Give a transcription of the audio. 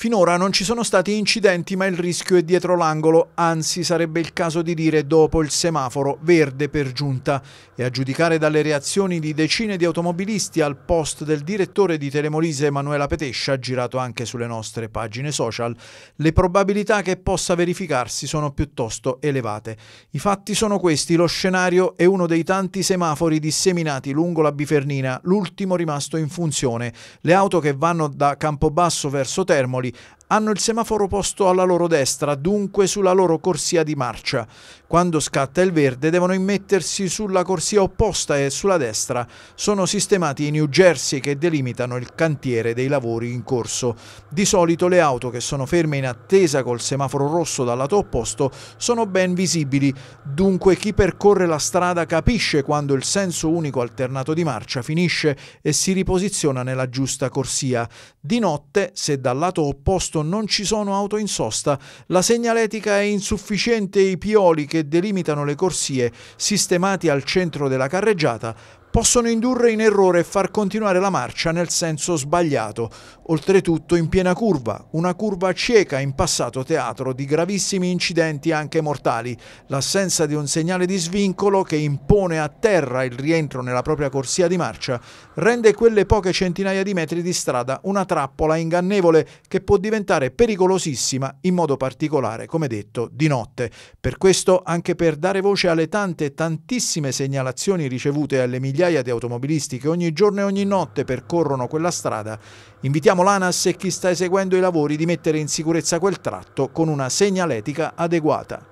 Finora non ci sono stati incidenti ma il rischio è dietro l'angolo, anzi sarebbe il caso di dire dopo il semaforo verde per giunta. E a giudicare dalle reazioni di decine di automobilisti al post del direttore di Telemolise Emanuela Petescia, girato anche sulle nostre pagine social, le probabilità che possa verificarsi sono piuttosto elevate. I fatti sono questi, lo scenario è uno dei tanti semafori disseminati lungo la Bifernina, l'ultimo rimasto in funzione. Le auto che vanno da Campobasso verso Termoli movie hanno il semaforo posto alla loro destra, dunque sulla loro corsia di marcia. Quando scatta il verde devono immettersi sulla corsia opposta e sulla destra. Sono sistemati i New Jersey che delimitano il cantiere dei lavori in corso. Di solito le auto che sono ferme in attesa col semaforo rosso dal lato opposto sono ben visibili, dunque chi percorre la strada capisce quando il senso unico alternato di marcia finisce e si riposiziona nella giusta corsia. Di notte, se dal lato opposto momento non ci sono auto in sosta, la segnaletica è insufficiente e i pioli che delimitano le corsie, sistemati al centro della carreggiata, possono indurre in errore e far continuare la marcia nel senso sbagliato, oltretutto in piena curva, una curva cieca in passato teatro di gravissimi incidenti anche mortali, l'assenza di un segnale di svincolo che impone a terra il rientro nella propria corsia di marcia, rende quelle poche centinaia di metri di strada una trappola ingannevole che può diventare pericolosissima in modo particolare, come detto, di notte. Per questo, anche per dare voce alle tante tantissime segnalazioni ricevute alle migliaia migliaia di automobilisti che ogni giorno e ogni notte percorrono quella strada, invitiamo l'ANAS e chi sta eseguendo i lavori di mettere in sicurezza quel tratto con una segnaletica adeguata.